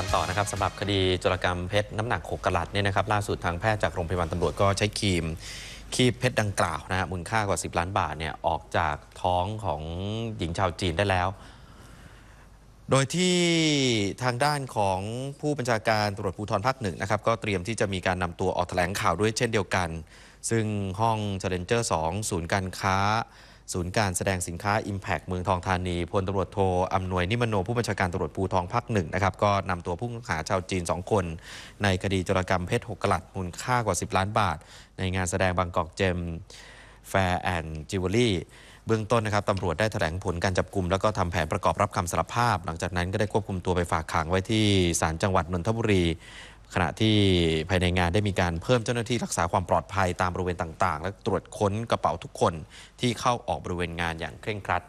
วันต่อนะครับสำหรับคดีจุลกรรมเพชร น้ำหนัก6กะลัดเนี่ยนะครับ ล่าสุดทางแพทย์จากโรงพยาบาลตำรวจ ก็ใช้ครีมคีบเพชรดังกล่าวนะฮะ มูลค่ากว่า 10 ล้านบาทเนี่ยออกจากท้องของหญิงชาวจีนได้แล้ว โดยที่ทางด้านของผู้บัญชาการตำรวจภูธรภาคหนึ่งนะครับ ก็เตรียมที่จะมีการนำตัวออกแถลงข่าวด้วยเช่นเดียวกัน ซึ่งห้องเลเลนเจอร์2ศูนย์การค้าศูนย์การแสดงสินค้า Impact เมืองทองธานีพลตำรวจโทอำนวยนิมโน ผู้บัญชาการตำรวจภูทองภาคหนึ่งนะครับก็นำตัวผู้ต้องหาชาวจีน 2 คน ในคดีจรกรรมเพชรหกกลัดมูลค่ากว่า 10 ล้านบาท ในงานแสดงบางกอกเจมแฟร์แอนด์จิวเวลรี่เบื้องต้นนะครับตำรวจได้แถลงผลการจับกลุ่มแล้วก็ทำแผนประกอบรับคำสารภาพ หลังจากนั้นก็ได้ควบคุมตัวไปฝากขังไว้ที่ศาลจังหวัดนนทบุรีขณะที่ภายในงานได้มีการเพิ่มเจ้าหน้าที่รักษาความปลอดภัยตามบริเวณต่าง ๆ และตรวจค้นกระเป๋าทุกคน ที่เข้าออกบริเวณงานอย่างเคร่งครัด